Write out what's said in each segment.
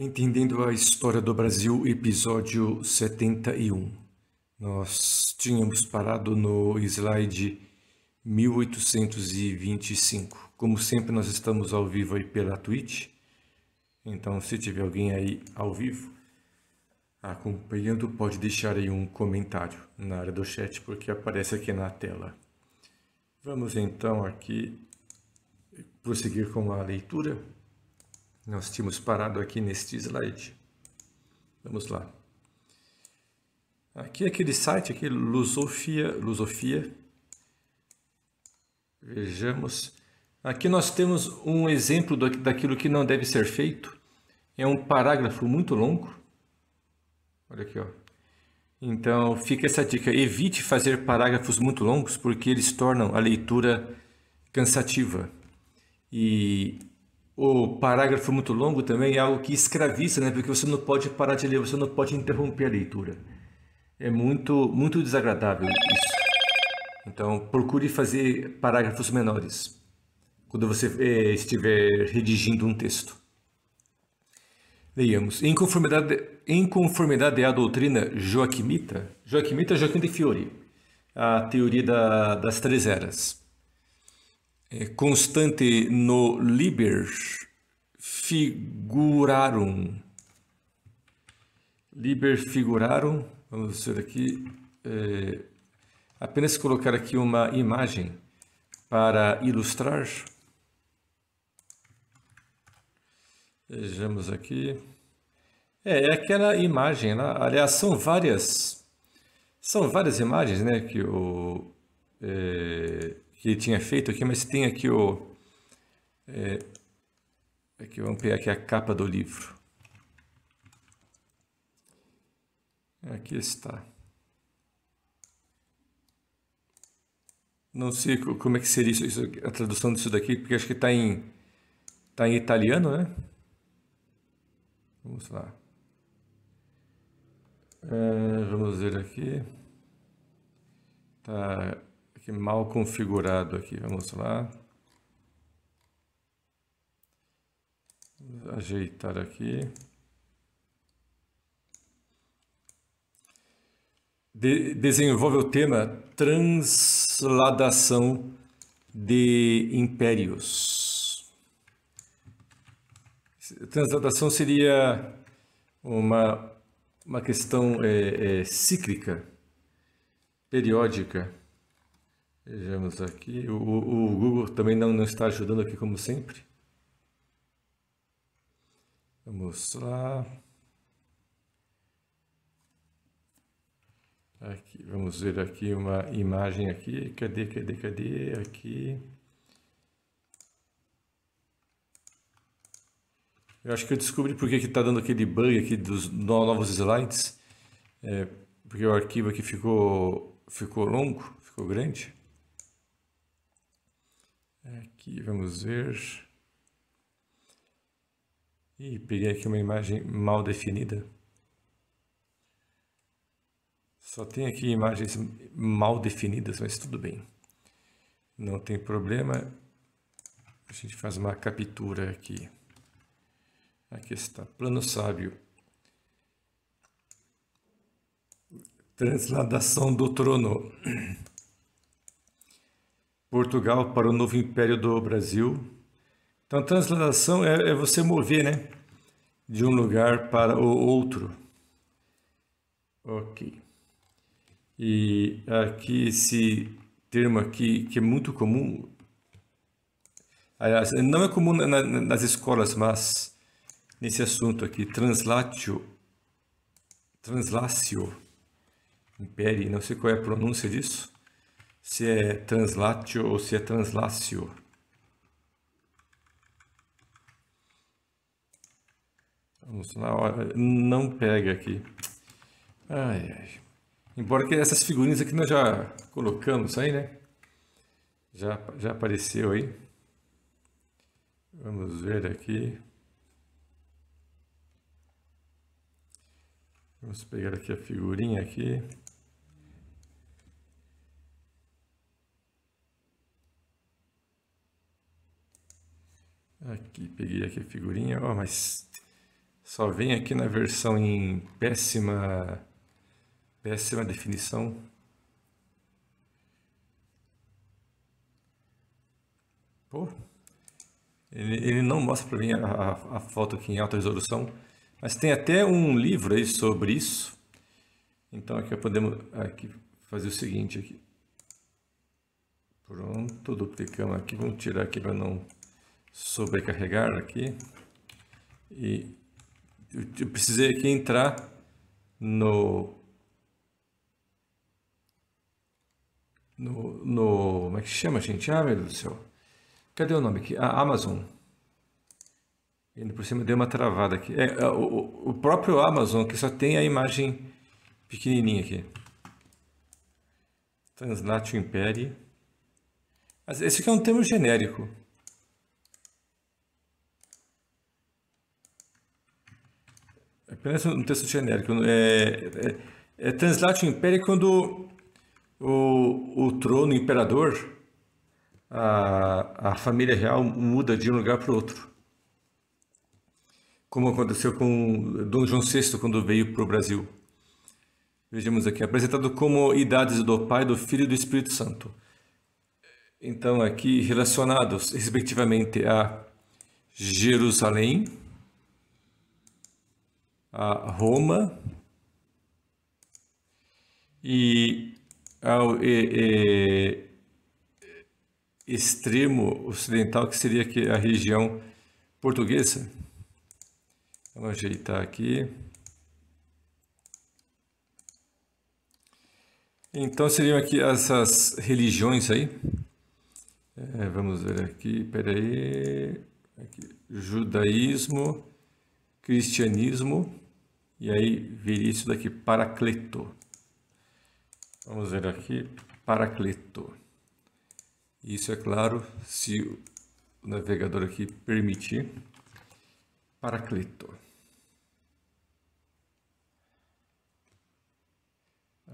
Entendendo a História do Brasil, episódio 71. Nós tínhamos parado no slide 1825. Como sempre, nós estamos ao vivo aí pela Twitch. Então, se tiver alguém aí ao vivo acompanhando, pode deixar aí um comentário na área do chat, porque aparece aqui na tela. Vamos então aqui prosseguir com a leitura. Nós tínhamos parado aqui neste slide. Vamos lá. Aqui é aquele site aqui, Lusofia, Lusofia. Vejamos. Aqui nós temos um exemplo daquilo que não deve ser feito. É um parágrafo muito longo. Olha aqui, ó. Então, fica essa dica. Evite fazer parágrafos muito longos, porque eles tornam a leitura cansativa. E o parágrafo é muito longo também é algo que escraviza, né? Porque você não pode parar de ler, você não pode interromper a leitura. É muito, muito desagradável isso. Então, procure fazer parágrafos menores quando você eh, estiver redigindo um texto. Leiamos. Em conformidade, em conformidade à doutrina joaquimita, joaquimita é Joaquim de Fiore, a teoria da, das três eras. É, constante no liber figurarum. Liber figurarum, vamos ver aqui, é, apenas colocar aqui uma imagem para ilustrar. Vejamos aqui. É, é aquela imagem, né? aliás, são várias, são várias imagens né, que o... É, que ele tinha feito aqui, mas tem aqui o. É, aqui, vamos pegar aqui a capa do livro. Aqui está. Não sei como é que seria isso, isso, a tradução disso daqui, porque acho que está em, tá em italiano, né? Vamos lá. É, vamos ver aqui. Está mal configurado aqui. Vamos lá. Ajeitar aqui. De desenvolve o tema transladação de impérios. Transladação seria uma, uma questão é, é, cíclica, periódica. Vejamos aqui. O, o, Google também não, não está ajudando aqui, como sempre. Vamos lá. Aqui, vamos ver aqui uma imagem aqui. Cadê, cadê, cadê? Aqui. Eu acho que eu descobri por que está dando aquele bug aqui dos novos slides. É, porque o arquivo aqui ficou, ficou longo, ficou grande. Aqui, vamos ver. Ih, peguei aqui uma imagem mal definida. Só tem aqui imagens mal definidas, mas tudo bem. Não tem problema. A gente faz uma captura aqui. Aqui está, plano sábio. Transladação do trono. Portugal para o novo império do Brasil. Então, translação é, é você mover, né? De um lugar para o outro. Ok. E aqui esse termo aqui, que é muito comum, aliás, não é comum na, na, nas escolas, mas nesse assunto aqui, translatio, translacio, impere, não sei qual é a pronúncia disso, se é translatio ou se é translácio. Vamos na hora, não pega aqui. Ai, ai. Embora que essas figurinhas aqui nós já colocamos aí, né? Já, já apareceu aí. Vamos ver aqui. Vamos pegar aqui a figurinha aqui. Aqui, peguei aqui a figurinha, ó, oh, mas só vem aqui na versão em péssima, péssima definição. Pô, ele, ele não mostra para mim a, a, a foto aqui em alta resolução, mas tem até um livro aí sobre isso. Então aqui podemos aqui fazer o seguinte aqui. Pronto, duplicamos aqui, vamos tirar aqui para não sobrecarregar aqui e eu precisei aqui entrar no no, no como é que chama gente? Ah, meu Deus do céu. Cadê o nome aqui? Ah, Amazon. ele por cima deu uma travada aqui. É, é o, o próprio Amazon que só tem a imagem pequenininha aqui. Translate Imperi. Esse aqui é um termo genérico. É apenas um texto genérico. É, é, é império quando o, o trono, o imperador, a, a família real muda de um lugar para outro. Como aconteceu com Dom João VI quando veio para o Brasil. Vejamos aqui, apresentado como idades do Pai, do Filho e do Espírito Santo. Então, aqui relacionados, respectivamente, a Jerusalém, a Roma e ao e, e, extremo ocidental, que seria que a região portuguesa. Vamos ajeitar aqui. Então seriam aqui essas religiões aí. É, vamos ver aqui, peraí. Aqui. Judaísmo, cristianismo, e aí viria isso daqui, paracleto. Vamos ver aqui, paracleto. Isso é claro, se o navegador aqui permitir. Paracleto.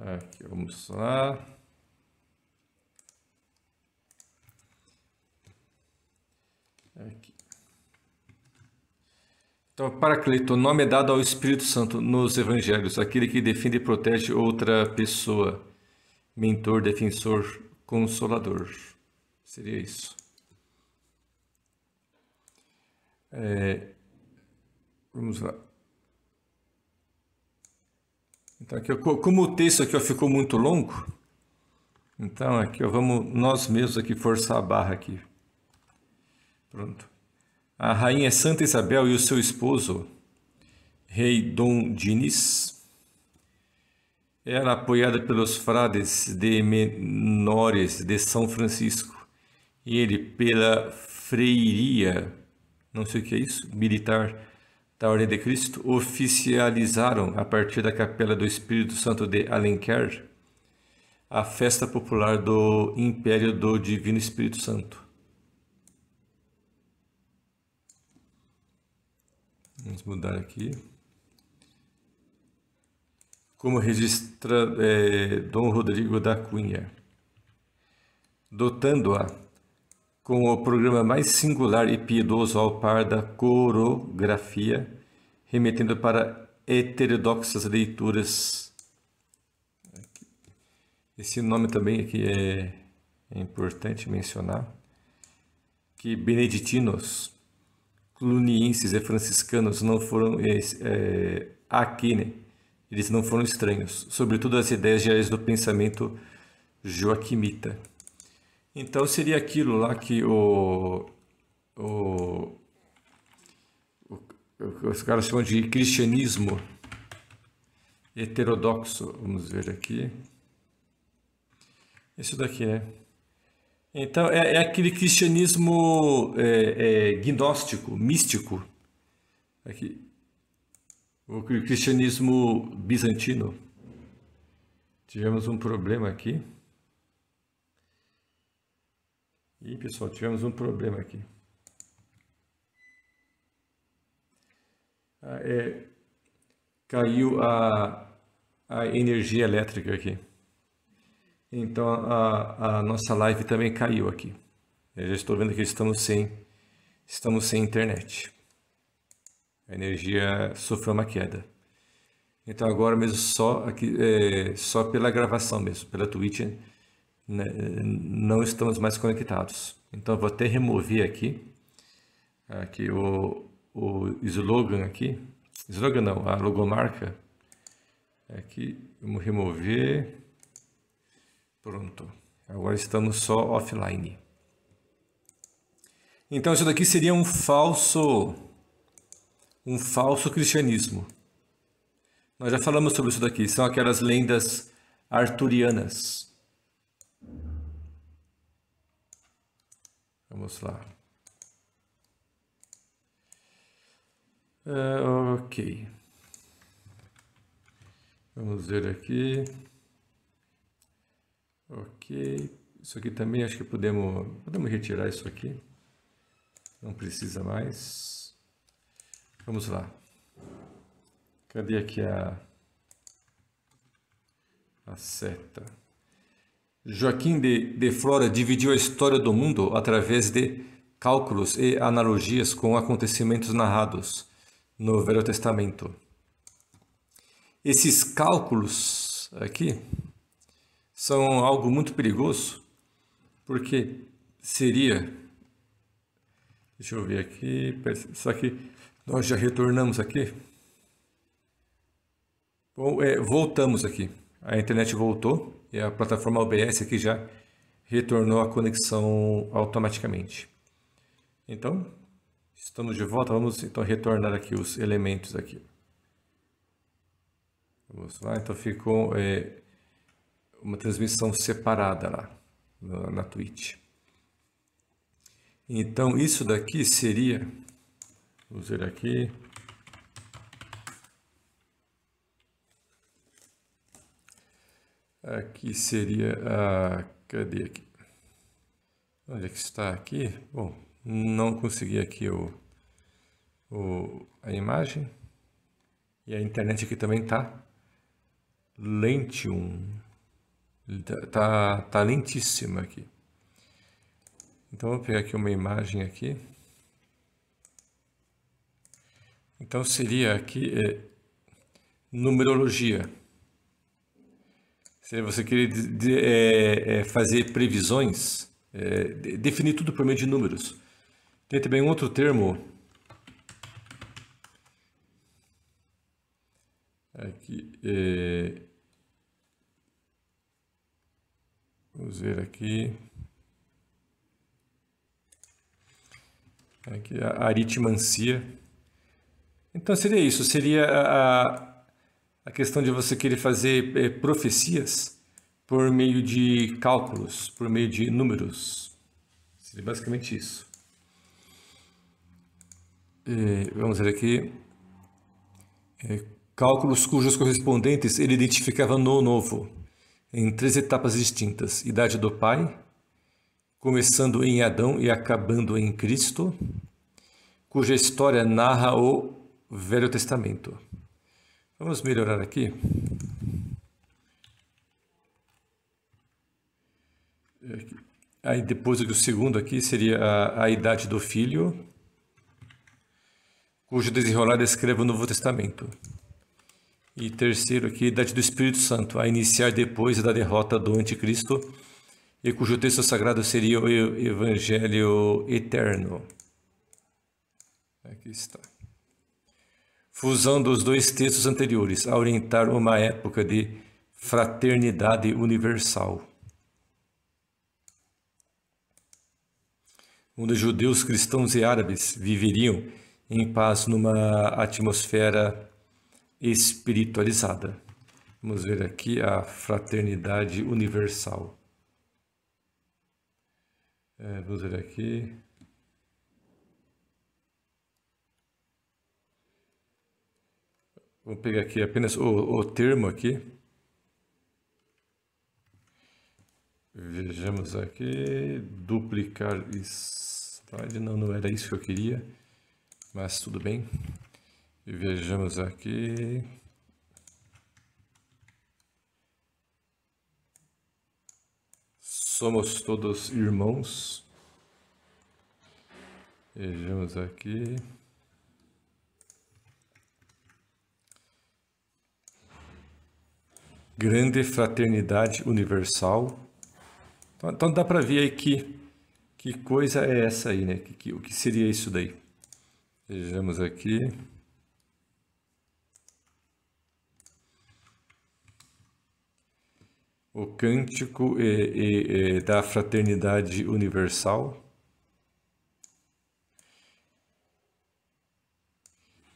Aqui, vamos lá. Aqui. Então, Paracleto, o nome é dado ao Espírito Santo nos Evangelhos, aquele que defende e protege outra pessoa, mentor, defensor, consolador. Seria isso. É, vamos lá. Então, aqui, como o texto aqui ficou muito longo, então aqui vamos nós mesmos aqui forçar a barra aqui. Pronto a rainha Santa Isabel e o seu esposo, rei Dom Dinis, era apoiada pelos frades de menores de São Francisco e ele pela freiria, não sei o que é isso, militar da Ordem de Cristo, oficializaram a partir da Capela do Espírito Santo de Alenquer a festa popular do Império do Divino Espírito Santo. Vamos mudar aqui. Como registra é, Dom Rodrigo da Cunha, dotando-a com o programa mais singular e piedoso ao par da corografia, remetendo para heterodoxas leituras. Esse nome também aqui é, é importante mencionar, que beneditinos clunienses e é, franciscanos não foram é, é, aqui, né? Eles não foram estranhos, sobretudo as ideias gerais do pensamento joaquimita. Então seria aquilo lá que o, o, o os caras chamam de cristianismo heterodoxo. Vamos ver aqui. Isso daqui, né? Então, é, é aquele cristianismo é, é, gnóstico, místico. Aqui. O cristianismo bizantino. Tivemos um problema aqui. Ih, pessoal, tivemos um problema aqui. Ah, é, caiu a, a energia elétrica aqui. Então a, a nossa live também caiu aqui. Eu já estou vendo que estamos sem, estamos sem internet. A energia sofreu uma queda. Então agora mesmo só aqui, é, só pela gravação mesmo, pela Twitch, né, não estamos mais conectados. Então vou até remover aqui, aqui o, o slogan aqui, slogan não, a logomarca. Aqui vamos remover. Pronto. Agora estamos só offline. Então isso daqui seria um falso um falso cristianismo. Nós já falamos sobre isso daqui, são aquelas lendas arturianas. Vamos lá. Uh, ok. Vamos ver aqui. Ok. Isso aqui também acho que podemos, podemos retirar isso aqui. Não precisa mais. Vamos lá. Cadê aqui a, a seta? Joaquim de, de Flora dividiu a história do mundo através de cálculos e analogias com acontecimentos narrados no Velho Testamento. Esses cálculos aqui são algo muito perigoso, porque seria. Deixa eu ver aqui. só que nós já retornamos aqui? Bom, é, voltamos aqui. A internet voltou e a plataforma OBS aqui já retornou a conexão automaticamente. Então, estamos de volta. Vamos então retornar aqui os elementos aqui. Vamos lá. Então ficou é, uma transmissão separada lá na, na Twitch. Então isso daqui seria, vamos ver aqui, aqui seria a, ah, cadê aqui? Onde é que está aqui? Bom, não consegui aqui o, o, a imagem. E a internet aqui também tá Lentium. Tá, tá, tá lentíssima aqui. Então, vou pegar aqui uma imagem aqui. Então, seria aqui é, numerologia. se você querer de, de, é, é, fazer previsões, é, de, definir tudo por meio de números. Tem também um outro termo. Aqui, é, Vamos ver aqui. Aqui a aritmancia. Então seria isso, seria a, a questão de você querer fazer é, profecias por meio de cálculos, por meio de números. Seria basicamente isso. É, vamos ver aqui. É, cálculos cujos correspondentes ele identificava no novo em três etapas distintas: idade do Pai, começando em Adão e acabando em Cristo, cuja história narra o Velho Testamento. Vamos melhorar aqui. Aí depois do segundo aqui seria a, a idade do filho, cujo desenrolar descreve o Novo Testamento. E terceiro aqui, idade do Espírito Santo, a iniciar depois da derrota do anticristo, e cujo texto sagrado seria o Evangelho Eterno. Aqui está. Fusão dos dois textos anteriores, a orientar uma época de fraternidade universal. onde judeus, cristãos e árabes viveriam em paz numa atmosfera espiritualizada. Vamos ver aqui a fraternidade universal. É, vamos ver aqui. Vou pegar aqui apenas o, o termo aqui. Vejamos aqui, duplicar slide, não, não era isso que eu queria, mas tudo bem. E vejamos aqui. Somos todos irmãos. Vejamos aqui. Grande fraternidade universal. Então, então dá para ver aí que, que coisa é essa aí, né? Que, que, o que seria isso daí? Vejamos aqui. o cântico da fraternidade universal.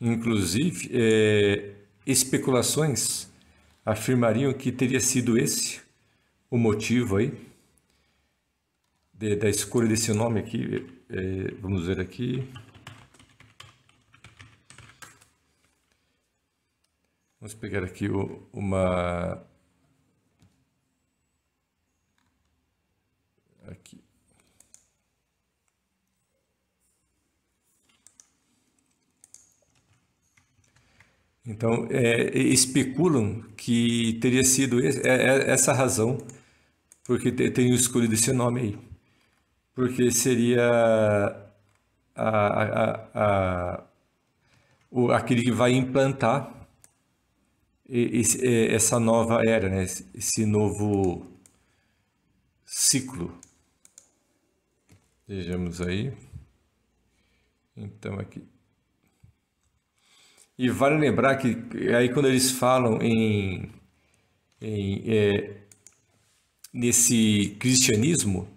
Inclusive, é, especulações afirmariam que teria sido esse o motivo aí de, da escolha desse nome aqui. É, vamos ver aqui. Vamos pegar aqui uma Então, é, especulam que teria sido é, é, essa razão porque tenho escolhido esse nome aí. Porque seria a, a, a, o, aquele que vai implantar esse, essa nova era, né? esse novo ciclo. Vejamos aí. Então, aqui. E vale lembrar que aí quando eles falam em, em é, nesse cristianismo,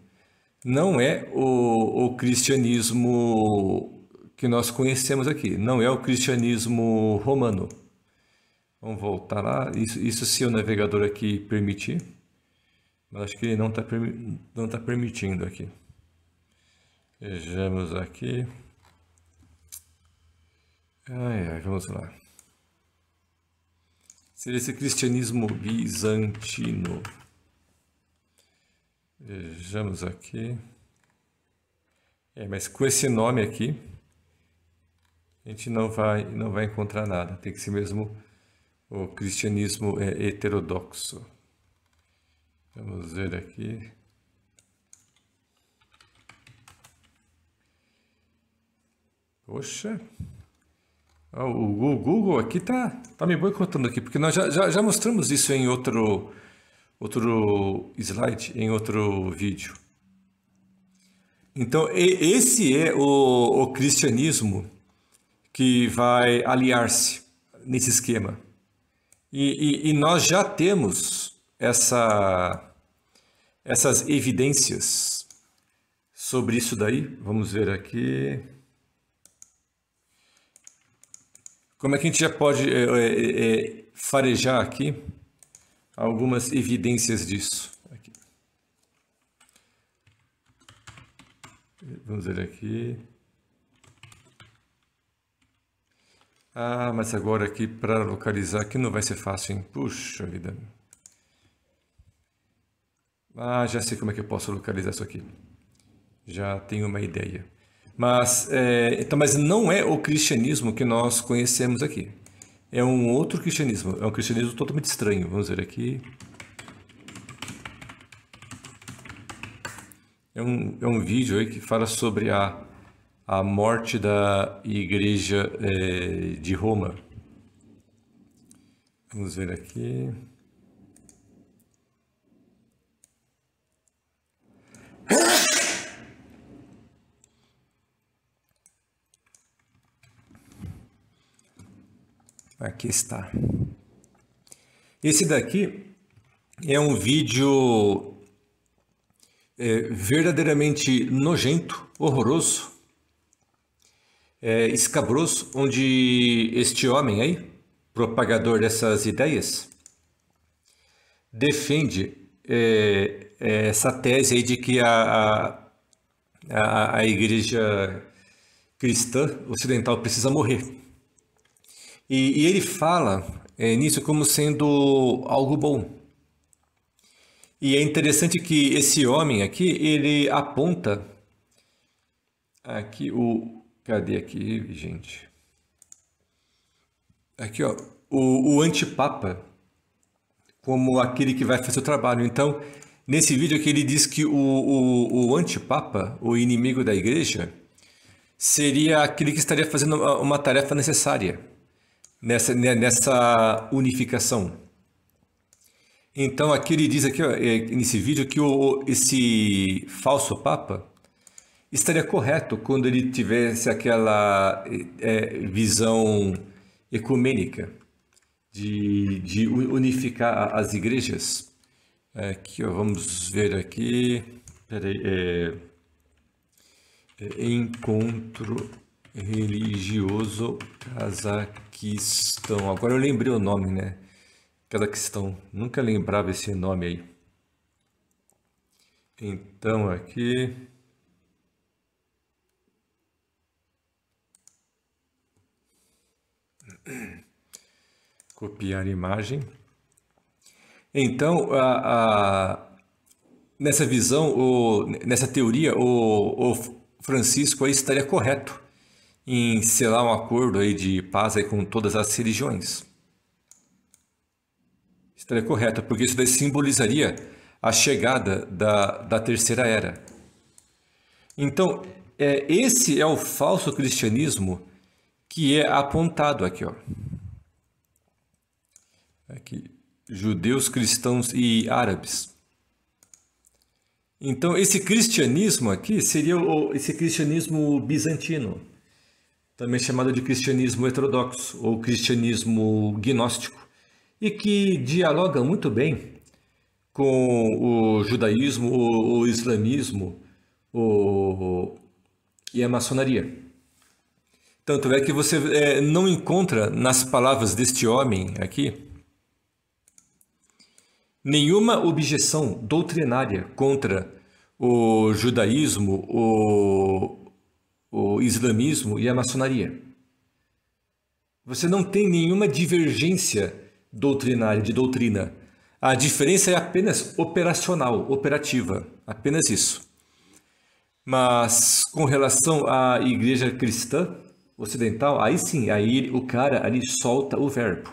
não é o, o cristianismo que nós conhecemos aqui, não é o cristianismo romano. Vamos voltar lá. Isso, isso se o navegador aqui permitir. Mas acho que ele não está tá permitindo aqui. Vejamos aqui. Ai, ai, vamos lá. Seria esse cristianismo bizantino. Vejamos aqui. É, mas com esse nome aqui, a gente não vai, não vai encontrar nada. Tem que ser mesmo o cristianismo é heterodoxo. Vamos ver aqui. Poxa! Ah, o Google aqui tá, tá me boicotando aqui, porque nós já, já, já mostramos isso em outro, outro slide, em outro vídeo. Então, esse é o, o cristianismo que vai aliar-se nesse esquema. E, e, e, nós já temos essa, essas evidências sobre isso daí. Vamos ver aqui. Como é que a gente já pode é, é, é, farejar aqui algumas evidências disso? Aqui. Vamos ver aqui. Ah, mas agora aqui para localizar aqui não vai ser fácil, hein? Puxa vida. Ah, já sei como é que eu posso localizar isso aqui. Já tenho uma ideia. Mas, é, então, mas não é o cristianismo que nós conhecemos aqui. É um outro cristianismo. É um cristianismo totalmente estranho. Vamos ver aqui. É um, é um vídeo aí que fala sobre a, a morte da igreja é, de Roma. Vamos ver aqui. Aqui está. Esse daqui é um vídeo é, verdadeiramente nojento, horroroso, é, escabroso, onde este homem aí, propagador dessas ideias, defende é, é essa tese aí de que a, a, a igreja cristã ocidental precisa morrer. E, e ele fala é, nisso como sendo algo bom. E é interessante que esse homem aqui, ele aponta aqui o... Cadê aqui, gente? Aqui, ó, o, o antipapa como aquele que vai fazer o trabalho. Então, nesse vídeo aqui ele diz que o, o, o antipapa, o inimigo da igreja, seria aquele que estaria fazendo uma tarefa necessária nessa, né, nessa unificação. Então aqui ele diz aqui é, nesse vídeo que o, esse falso papa estaria correto quando ele tivesse aquela é, visão ecumênica de, de unificar as igrejas. É, aqui ó, vamos ver aqui. Peraí, é, é encontro religioso Cazaquistão. Agora eu lembrei o nome, né? Cazaquistão. Nunca lembrava esse nome aí. Então aqui. Copiar imagem. Então, a, a, nessa visão, o, nessa teoria, o, o Francisco aí estaria correto em selar um acordo aí de paz aí com todas as religiões. Estaria correto, porque isso daí simbolizaria a chegada da, da Terceira Era. Então, é, esse é o falso cristianismo que é apontado aqui. Ó. Aqui, é judeus, cristãos e árabes. Então, esse cristianismo aqui seria o, esse cristianismo bizantino também chamado de cristianismo heterodoxo ou cristianismo gnóstico, e que dialoga muito bem com o judaísmo, o, o islamismo o, e a maçonaria. Tanto é que você é, não encontra nas palavras deste homem aqui nenhuma objeção doutrinária contra o judaísmo, o o islamismo e a maçonaria. Você não tem nenhuma divergência doutrinária, de doutrina. A diferença é apenas operacional, operativa, apenas isso. Mas com relação à igreja cristã ocidental, aí sim, aí o cara ali solta o verbo.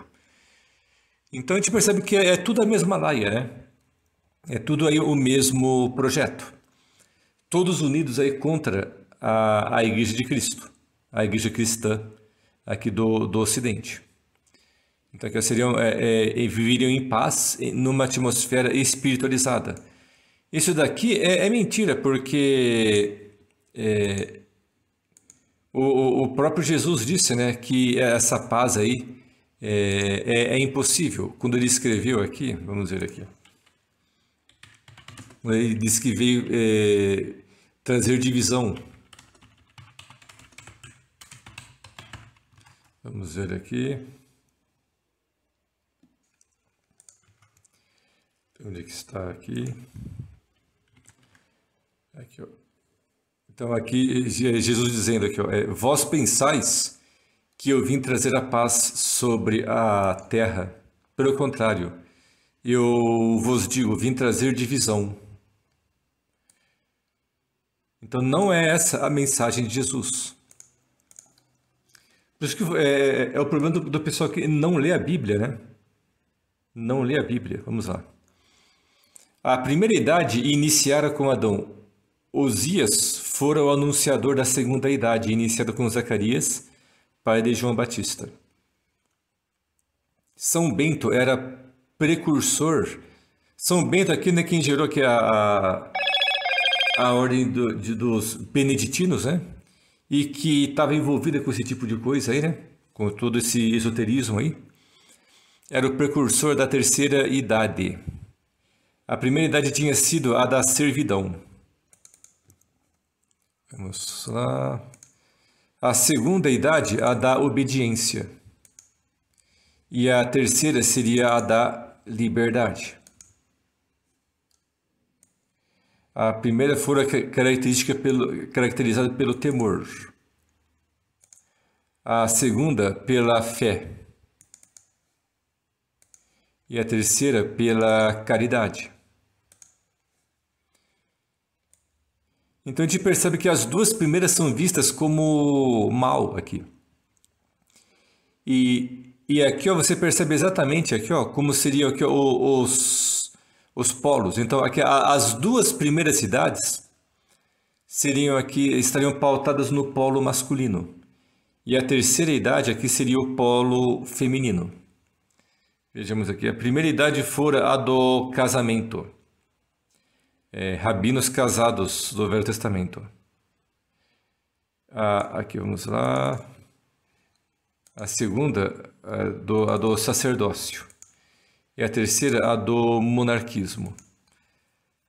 Então a gente percebe que é tudo a mesma laia, né? É tudo aí o mesmo projeto. Todos unidos aí contra a, a Igreja de Cristo, a Igreja cristã aqui do, do Ocidente. Então, que seriam, é, é, viveriam em paz numa atmosfera espiritualizada. Isso daqui é, é mentira, porque é, o, o próprio Jesus disse né, que essa paz aí é, é, é impossível. Quando ele escreveu aqui, vamos ver aqui. Ele disse que veio é, trazer divisão Vamos ver aqui. Onde é que está aqui? Aqui, ó. Então aqui Jesus dizendo aqui, ó, é, vós pensais que eu vim trazer a paz sobre a terra. Pelo contrário, eu vos digo, vim trazer divisão. Então não é essa a mensagem de Jesus. Por isso que é, é, é o problema do, do, pessoal que não lê a Bíblia, né? Não lê a Bíblia. Vamos lá. A primeira idade iniciara com Adão. Osias fora o anunciador da segunda idade, iniciada com Zacarias, pai de João Batista. São Bento era precursor. São Bento aqui né, quem gerou que a, a, a ordem do, de, dos beneditinos, né? e que estava envolvida com esse tipo de coisa aí, né? Com todo esse esoterismo aí. Era o precursor da terceira idade. A primeira idade tinha sido a da servidão. Vamos lá. A segunda idade, a da obediência. E a terceira seria a da liberdade. A primeira foi característica pelo, caracterizada pelo temor. A segunda, pela fé. E a terceira, pela caridade. Então a gente percebe que as duas primeiras são vistas como mal aqui. E, e aqui ó, você percebe exatamente aqui ó, como seria aqui, ó, os, os polos. Então, aqui, as duas primeiras cidades seriam aqui estariam pautadas no polo masculino. E a terceira idade aqui seria o polo feminino. Vejamos aqui, a primeira idade fora a do casamento. É, rabinos casados do Velho Testamento. Ah, aqui, vamos lá. A segunda, a do, a do sacerdócio e é a terceira a do monarquismo.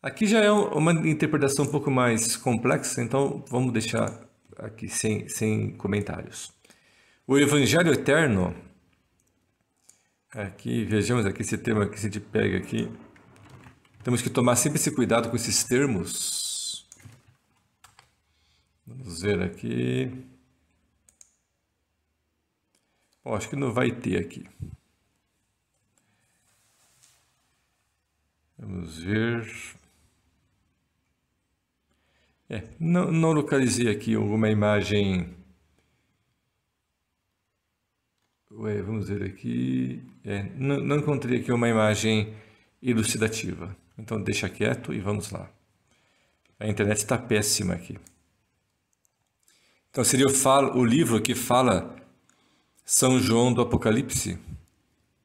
Aqui já é uma interpretação um pouco mais complexa, então vamos deixar aqui sem, sem comentários. O Evangelho Eterno, aqui vejamos aqui esse tema que a gente pega aqui. Temos que tomar sempre esse cuidado com esses termos. Vamos ver aqui. Bom, acho que não vai ter aqui. Vamos ver. É, não, não localizei aqui alguma imagem. Ué, vamos ver aqui. É, não, não encontrei aqui uma imagem elucidativa. Então deixa quieto e vamos lá. A internet está péssima aqui. Então seria o, falo, o livro que fala São João do Apocalipse.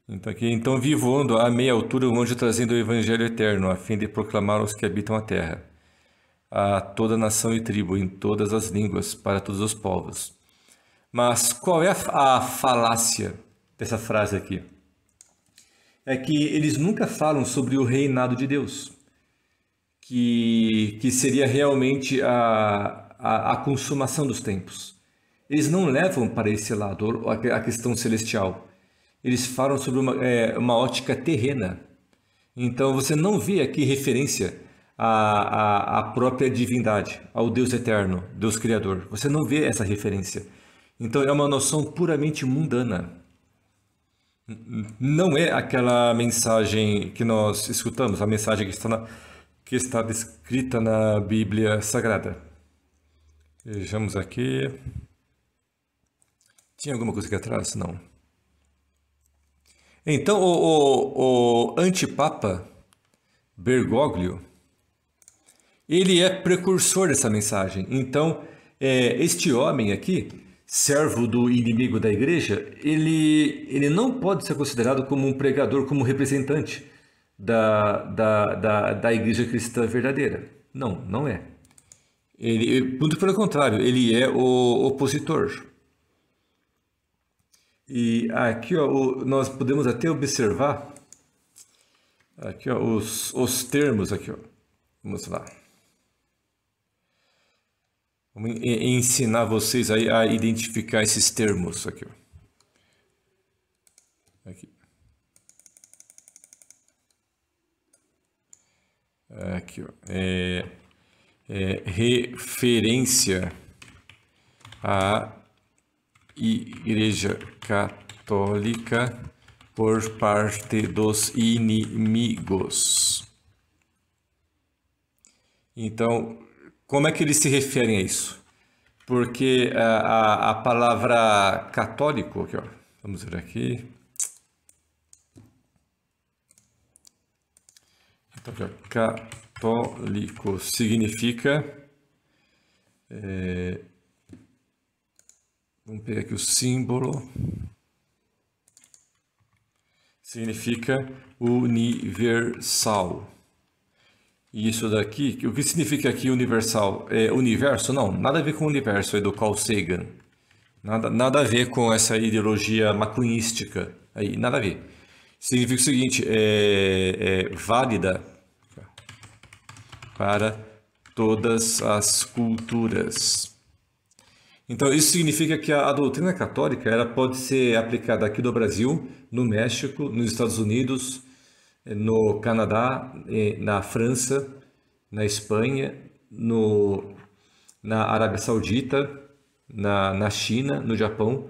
Então, aqui, então vi a meia altura um anjo trazendo o evangelho eterno, a fim de proclamar aos que habitam a terra, a toda nação e tribo, em todas as línguas, para todos os povos. Mas qual é a falácia dessa frase aqui? É que eles nunca falam sobre o reinado de Deus, que, que seria realmente a, a, a consumação dos tempos. Eles não levam para esse lado a questão celestial eles falam sobre uma, é, uma ótica terrena. Então você não vê aqui referência à, à, à própria divindade, ao Deus eterno, Deus criador. Você não vê essa referência. Então é uma noção puramente mundana. Não é aquela mensagem que nós escutamos, a mensagem que está, na, que está descrita na Bíblia Sagrada. Vejamos aqui. Tinha alguma coisa aqui atrás? Não. Então, o, o, o antipapa Bergoglio, ele é precursor dessa mensagem. Então, é, este homem aqui, servo do inimigo da igreja, ele, ele não pode ser considerado como um pregador, como representante da, da, da, da igreja cristã verdadeira. Não, não é. Ele, muito pelo contrário, ele é o opositor. E aqui ó, o, nós podemos até observar aqui ó, os, os termos aqui. Ó. Vamos lá. Vamos ensinar vocês a, a identificar esses termos aqui. Ó. Aqui. Aqui, ó. É, é, referência a Igreja Católica por parte dos inimigos. Então, como é que eles se referem a isso? Porque a, a, a palavra católico, aqui, ó, vamos ver aqui. Então, aqui, ó, católico significa. É, Vamos pegar aqui o símbolo. Significa universal. E isso daqui, o que significa aqui universal? É universo? Não, nada a ver com o universo aí do Carl Sagan. Nada, nada a ver com essa ideologia macunística aí, nada a ver. Significa o seguinte, é, é válida para todas as culturas. Então, isso significa que a, a doutrina católica ela pode ser aplicada aqui no Brasil, no México, nos Estados Unidos, eh, no Canadá, eh, na França, na Espanha, no, na Arábia Saudita, na, na China, no Japão.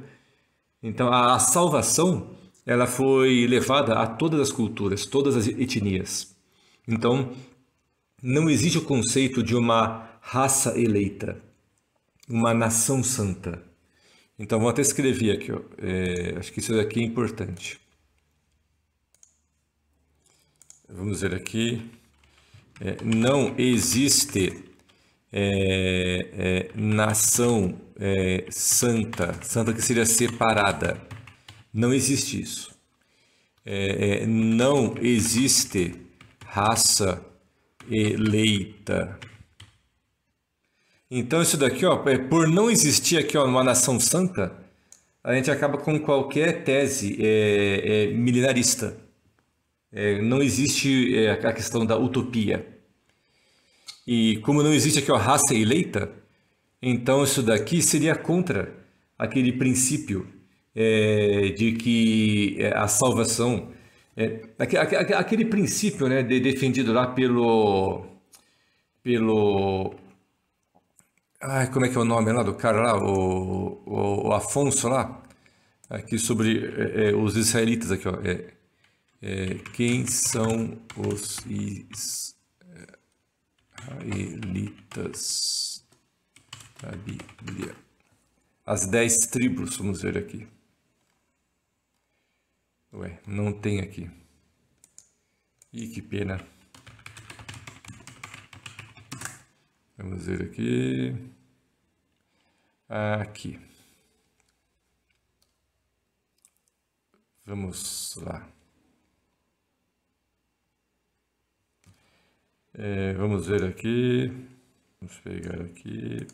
Então, a, a salvação ela foi levada a todas as culturas, todas as etnias. Então, não existe o conceito de uma raça eleita uma nação santa. Então, vou até escrever aqui, ó. É, acho que isso daqui é importante. Vamos ver aqui. É, não existe é, é nação é, santa, santa que seria separada. Não existe isso. É, não existe raça eleita então isso daqui, ó, é por não existir aqui, ó, uma nação santa, a gente acaba com qualquer tese é, é, milenarista. É, não existe é, a questão da utopia. E como não existe aqui ó raça eleita, então isso daqui seria contra aquele princípio é, de que é, a salvação, aquele princípio né, defendido lá pelo pelo Ai, como é que é o nome lá do cara lá? O, o, o Afonso lá? Aqui sobre é, é os israelitas aqui, ó. É, é, quem são os israelitas da Bíblia? As dez tribos, vamos ver aqui. Ué, não tem aqui. Ih, que pena. Vamos ver aqui aqui. Vamos lá. É, vamos ver aqui. Vamos pegar aqui.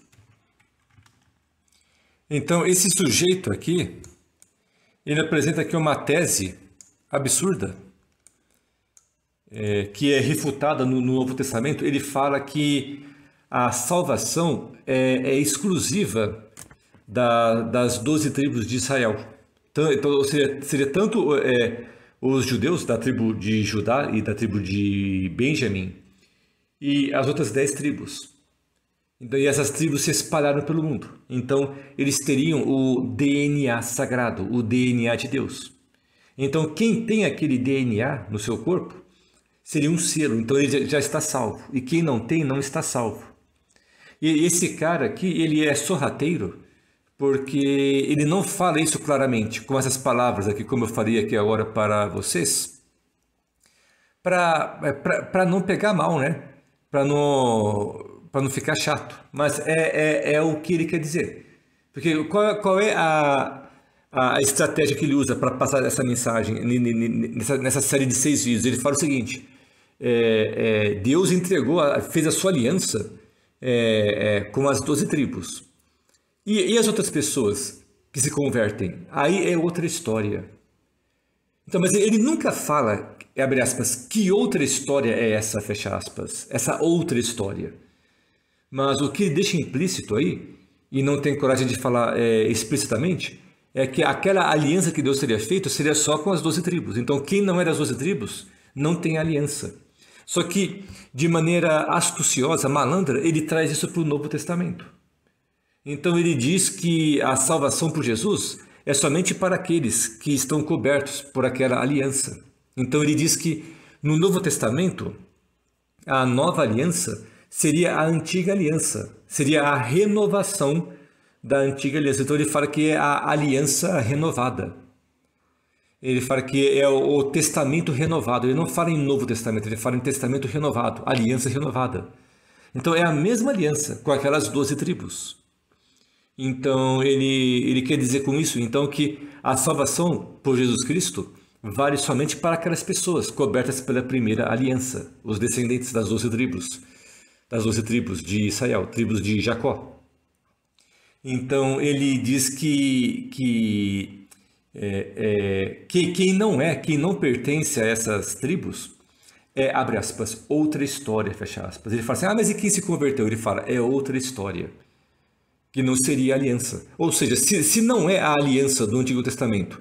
Então, esse sujeito aqui, ele apresenta aqui uma tese absurda, é, que é refutada no, no, Novo Testamento. Ele fala que a salvação é, é exclusiva da, das 12 tribos de Israel. Então, seria, seria tanto é, os judeus da tribo de Judá e da tribo de Benjamim e as outras 10 tribos. Então, e essas tribos se espalharam pelo mundo. Então, eles teriam o DNA sagrado, o DNA de Deus. Então, quem tem aquele DNA no seu corpo seria um selo. Então, ele já está salvo. E quem não tem, não está salvo. E esse cara aqui, ele é sorrateiro porque ele não fala isso claramente, com essas palavras aqui, como eu falei aqui agora para vocês, para é, não pegar mal, né? Para não, não ficar chato. Mas é, é, é, o que ele quer dizer. Porque qual, qual é a, a estratégia que ele usa para passar essa mensagem nessa, nessa série de seis vídeos? Ele fala o seguinte: é, é, Deus entregou, fez a sua aliança é, é, com as doze tribos. E, e as outras pessoas que se convertem? Aí é outra história. Então, mas ele nunca fala, abre aspas, que outra história é essa, fecha aspas, essa outra história. Mas o que deixa implícito aí, e não tem coragem de falar é, explicitamente, é que aquela aliança que Deus teria feito seria só com as doze tribos. Então, quem não é das doze tribos não tem aliança. Só que, de maneira astuciosa, malandra, ele traz isso para o Novo Testamento. Então ele diz que a salvação por Jesus é somente para aqueles que estão cobertos por aquela aliança. Então ele diz que no Novo Testamento, a nova aliança seria a antiga aliança, seria a renovação da antiga aliança. Então ele fala que é a aliança renovada. Ele fala que é o testamento renovado. Ele não fala em novo testamento, ele fala em testamento renovado, aliança renovada. Então é a mesma aliança com aquelas doze tribos. Então, ele, ele quer dizer com isso, então, que a salvação por Jesus Cristo vale somente para aquelas pessoas cobertas pela primeira aliança, os descendentes das doze tribos, das doze tribos de Israel, tribos de Jacó. Então ele diz que que é, é, que quem não é, quem não pertence a essas tribos é abre aspas outra história fecha aspas. Ele fala assim, ah, mas e quem se converteu? Ele fala é outra história que não seria aliança. Ou seja, se, se não é a aliança do Antigo Testamento,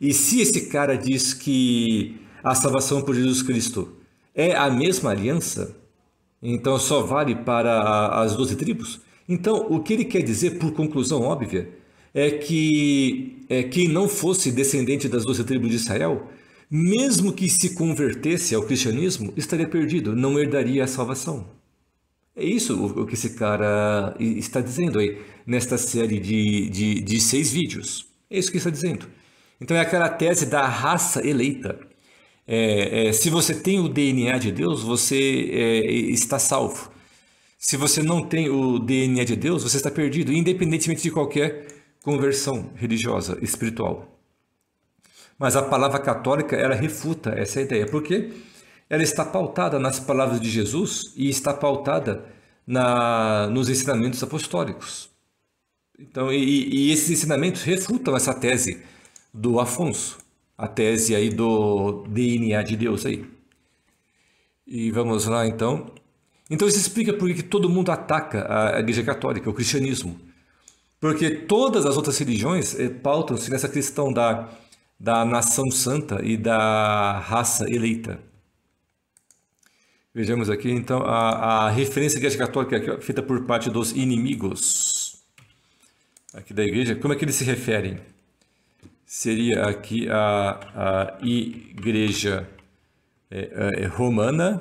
e se esse cara diz que a salvação por Jesus Cristo é a mesma aliança, então só vale para as doze tribos. Então, o que ele quer dizer, por conclusão óbvia, é que é, quem não fosse descendente das doze tribos de Israel, mesmo que se convertesse ao cristianismo, estaria perdido, não herdaria a salvação. É isso o que esse cara está dizendo aí, nesta série de, de, de seis vídeos. É isso que está dizendo. Então é aquela tese da raça eleita. É, é, se você tem o DNA de Deus, você é, está salvo. Se você não tem o DNA de Deus, você está perdido, independentemente de qualquer conversão religiosa, espiritual. Mas a palavra católica, ela refuta essa ideia. Por quê? Porque ela está pautada nas palavras de Jesus e está pautada na, nos ensinamentos apostólicos. Então, e, e esses ensinamentos refutam essa tese do Afonso, a tese aí do DNA de Deus aí. E vamos lá então. Então isso explica por que todo mundo ataca a Igreja Católica, o cristianismo. Porque todas as outras religiões eh, pautam-se nessa questão da, da nação santa e da raça eleita. Vejamos aqui, então, a, a referência à igreja católica aqui, feita por parte dos inimigos aqui da igreja, como é que eles se referem? Seria aqui a, a igreja é, é, é, romana.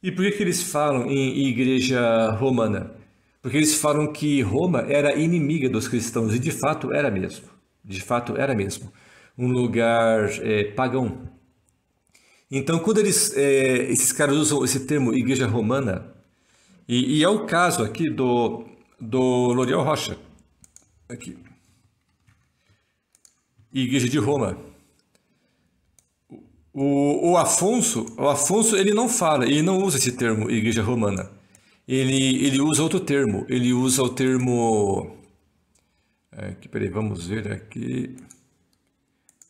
E por que, que eles falam em igreja romana? Porque eles falam que Roma era inimiga dos cristãos, e de fato era mesmo. De fato era mesmo. Um lugar é, pagão, então, quando eles, é, esses caras usam esse termo igreja romana, e, e é o caso aqui do, do L'Oréal Rocha, aqui, igreja de Roma. O, o, Afonso, o Afonso, ele não fala, ele não usa esse termo igreja romana. Ele, ele usa outro termo, ele usa o termo... Aqui, eh, peraí, vamos ver aqui...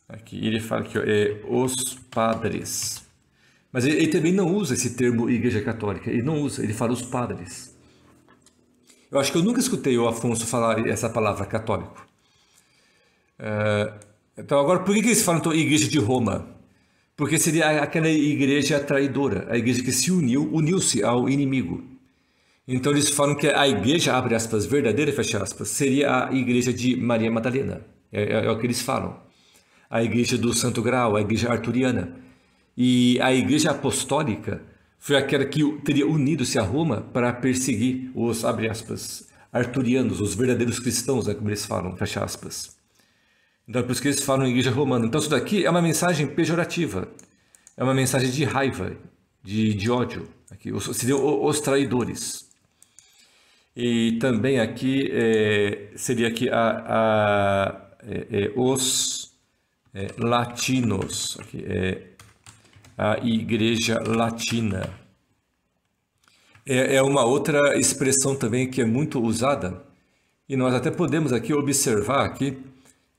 Aqui, ele fala que é os padres. Mas ele, ele, também não usa esse termo igreja católica, ele não usa, ele fala os padres. Eu acho que eu nunca escutei o Afonso falar essa palavra católico. Uh, então, agora, por que, que eles falam então, igreja de Roma? Porque seria aquela igreja traidora, a igreja que se uniu, uniu-se ao inimigo. Então eles falam que a igreja, abre aspas, verdadeira, fecha aspas, seria a igreja de Maria Madalena. É, é, é o que eles falam a Igreja do Santo Graal, a Igreja Arturiana. E a Igreja Apostólica foi aquela que teria unido-se a Roma para perseguir os, abre aspas, arturianos, os verdadeiros cristãos, é como eles falam, fecha aspas. Então, é por isso que eles falam em Igreja Romana. Então, isso daqui é uma mensagem pejorativa, é uma mensagem de raiva, de, de ódio. Aqui, os, seriam os traidores. E também aqui é, seria aqui a, a é, é, os é, latinos, é, a igreja latina. É, é uma outra expressão também que é muito usada, e nós até podemos aqui observar aqui,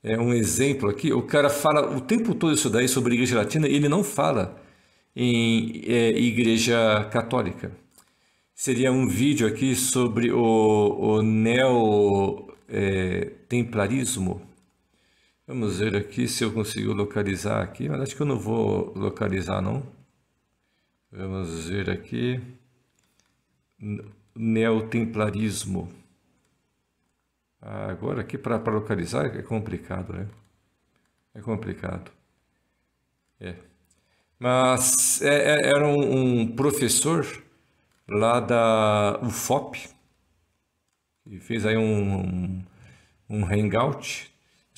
é um exemplo aqui, o cara fala o tempo todo isso daí sobre igreja latina e ele não fala em é, igreja católica. Seria um vídeo aqui sobre o, o neo-templarismo. É, Vamos ver aqui se eu consigo localizar aqui, mas acho que eu não vou localizar não. Vamos ver aqui. Neotemplarismo. Ah, agora aqui para localizar é complicado, né? É complicado. É. Mas é, é, era um, um, professor lá da UFOP, e fez aí um, um, um hangout